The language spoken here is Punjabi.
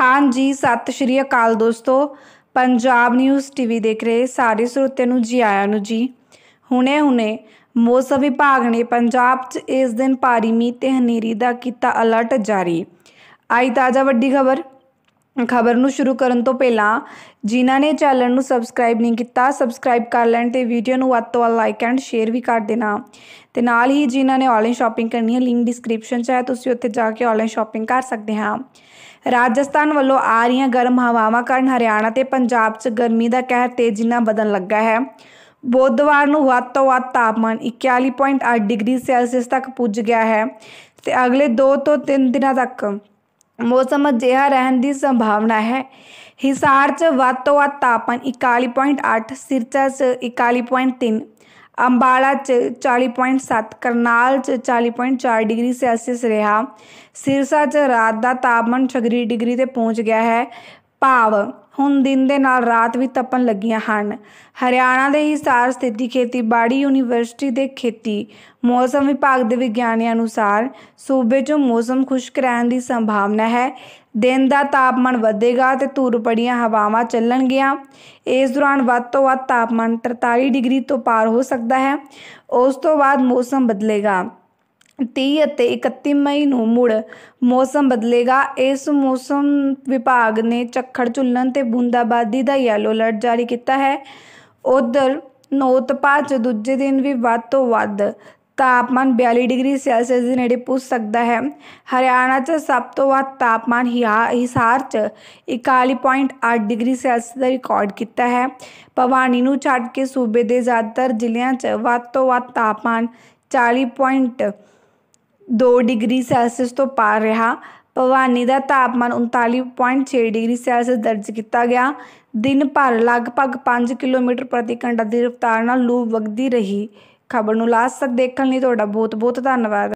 ਹਾਂਜੀ ਸਤਿ ਸ਼੍ਰੀ ਅਕਾਲ ਦੋਸਤੋ ਪੰਜਾਬ ਨਿਊਜ਼ ਟੀਵੀ ਦੇਖ ਰਹੇ ਸਾਰੇ ਸਰੋਤਿਆਂ ਨੂੰ ਜੀ ਆਇਆਂ ਨੂੰ ਜੀ ਹੁਣੇ ਹੁਣੇ ਮੌਸਮ ਵਿਭਾਗ ਨੇ ਪੰਜਾਬ 'ਚ ਇਸ ਦਿਨ ਭਾਰੀ ਮੀਂਹ ਤੇ ਹਨੇਰੀ ਦਾ ਕੀਤਾ ਅਲਰਟ ਜਾਰੀ ਆਈ ਤਾਜ਼ਾ ਵੱਡੀ ਖਬਰ ਖਬਰ ਨੂੰ ਸ਼ੁਰੂ ਕਰਨ ਤੋਂ ਪਹਿਲਾਂ ਜਿਨ੍ਹਾਂ ਨੇ ਚੈਨਲ ਨੂੰ ਸਬਸਕ੍ਰਾਈਬ ਨਹੀਂ ਕੀਤਾ ਸਬਸਕ੍ਰਾਈਬ ਕਰ ਲੈਣ ਤੇ ਵੀਡੀਓ ਨੂੰ ਵੱਧ ਤੋਂ ਵੱਧ ਲਾਈਕ ਐਂਡ ਸ਼ੇਅਰ ਵੀ ਕਰ ਦੇਣਾ ਤੇ ਨਾਲ ਹੀ ਜਿਨ੍ਹਾਂ ਨੇ ਆਨਲਾਈਨ ਸ਼ਾਪਿੰਗ ਕਰਨੀ ਹੈ ਲਿੰਕ ਡਿਸਕ੍ਰਿਪਸ਼ਨ 'ਚ ਹੈ ਤੁਸੀਂ ਉੱਥੇ ਜਾ ਕੇ ਆਨਲਾਈਨ ਸ਼ਾਪਿੰਗ ਕਰ ਸਕਦੇ ਹਾਂ ਰਾਜਸਥਾਨ ਵੱਲੋਂ ਆ ਰਹੀਆਂ ਗਰਮ ਹਵਾਵਾਂ ਕਾਰਨ ਹਰਿਆਣਾ ਤੇ ਪੰਜਾਬ 'ਚ ਗਰਮੀ ਦਾ ਕਹਿਰ ਤੇਜ਼ੀ ਨਾਲ ਵਧਣ ਲੱਗਾ ਹੈ ਬੁੱਧਵਾਰ ਨੂੰ ਵੱਧ ਤੋਂ ਵੱਧ ਤਾਪਮਾਨ 41.8 ਡਿਗਰੀ ਸੈਲਸੀਅਸ ਤੱਕ ਪੁੱਜ ਗਿਆ ਹੈ ਤੇ ਅਗਲੇ 2 ਤੋਂ 3 ਦਿਨਾਂ ਤੱਕ ਮੌਸਮ ਅਜਿਹਾ ਰਹਿਣ ਦੀ ਸੰਭਾਵਨਾ ਹੈ ਹਿਸਾਰ 'ਚ ਵੱਧ ਤੋਂ ਵੱਧ ਤਾਪਮਾਨ 41.8 ਸਿਰਚਾ 'ਚ 41.3 ਅੰਬਾਲਾ 'ਚ 40.7 ਕਰਨਾਲ 'ਚ 40.4 ਡਿਗਰੀ ਸੈਲਸੀਅਸ ਰਿਹਾ ਸਿਰਸਾ 'ਚ ਰਾਤ ਦਾ ਤਾਪਮਾਨ 36 ਡਿਗਰੀ ਤੇ ਪਹੁੰਚ ਗਿਆ ਹੈ ਭਾਵ ਹੁਣ ਦਿਨ ਦੇ ਨਾਲ ਰਾਤ ਵੀ ਤਪਣ ਲੱਗੀਆਂ ਹਨ ਹਰਿਆਣਾ ਦੇ ਹਿਸਾਰ ਖੇਤੀ ਖੇਤੀਬਾੜੀ ਯੂਨੀਵਰਸਿਟੀ ਦੇ ਖੇਤੀ ਮੌਸਮ ਵਿਭਾਗ ਦੇ ਵਿਗਿਆਨੀਆਂ ਅਨੁਸਾਰ ਸੂਬੇ 'ਚ ਮੌਸਮ ਖੁਸ਼ਕ ਰਹਿਣ ਦੀ ਸੰਭਾਵਨਾ ਹੈ ਦਿਨ ਦਾ ਤਾਪਮਾਨ ਵਧੇਗਾ ਤੇ ਧੂਰ ਪੜੀਆਂ ਹਵਾਵਾਂ ਚੱਲਣਗੀਆਂ ਇਸ ਦੌਰਾਨ ਵੱਧ ਤੋਂ ਵੱਧ ਤਾਪਮਾਨ 43 ਡਿਗਰੀ ਤੋਂ ਪਾਰ ਹੋ ਸਕਦਾ ਹੈ ਉਸ ਤੋਂ ਬਾਅਦ ਮੌਸਮ ਬਦਲੇਗਾ 30 ਅਤੇ 31 ਮਈ ਨੂੰ ਮੁੜ ਮੌਸਮ ਬਦਲੇਗਾ ਇਸ ਮੌਸਮ ਵਿਭਾਗ ਨੇ ਝੱਖੜ ਝੁੱਲਣ ਤੇ ਬੂੰਦਾਬਾਦੀ ਦਾ ਯੈਲੋ ਅਲਰਟ ਜਾਰੀ ਕੀਤਾ ਹੈ ਉਧਰ ਨੌਤਪਾ ਚ ਦੂਜੇ ਦਿਨ ਵੀ ਵੱਧ ਤੋਂ ਵੱਧ ਤਾਪਮਾਨ 42 ਡਿਗਰੀ ਸੈਲਸੀਅਸ ਦੇ ਨੇੜੇ ਪਹੁੰਚ ਸਕਦਾ ਹੈ ਹਰਿਆਣਾ 'ਚ ਸਭ ਤੋਂ ਵੱਧ ਤਾਪਮਾਨ ਹਿਸਾਰ 'ਚ 41.8 ਡਿਗਰੀ ਸੈਲਸੀਅਸ ਦਾ ਰਿਕਾਰਡ ਕੀਤਾ ਹੈ ਭਵਾਨੀ ਨੂੰ ਛੱਡ ਕੇ ਸੂਬੇ ਦੇ ਜ਼ਿਆਦਾਤਰ ਜ਼ਿਲ੍ਹਿਆਂ 'ਚ ਵੱਧ ਤੋਂ ਵੱਧ ਤਾਪਮਾਨ 40. 2 ਡਿਗਰੀ ਸੈਲਸੀਅਸ ਤੋਂ ਪਾਰ ਰਿਹਾ ਭਵਾਨੀ ਦਾ ਤਾਪਮਾਨ 39.6 ਡਿਗਰੀ ਸੈਲਸੀਅਸ ਦਰਜ ਕੀਤਾ ਗਿਆ ਦਿਨ ਭਰ ਲਗਭਗ 5 ਕਿਲੋਮੀਟਰ ਪ੍ਰਤੀ ਘੰਟਾ ਦੀ ਰਫ਼ਤਾਰ ਨਾਲ ਲੂ ਵਗਦੀ ਰਹੀ ਖਬਰ ਨੂੰ ਲਾਸਟ ਤੱਕ ਦੇਖਣ ਲਈ ਤੁਹਾਡਾ ਬਹੁਤ ਬਹੁਤ ਧੰਨਵਾਦ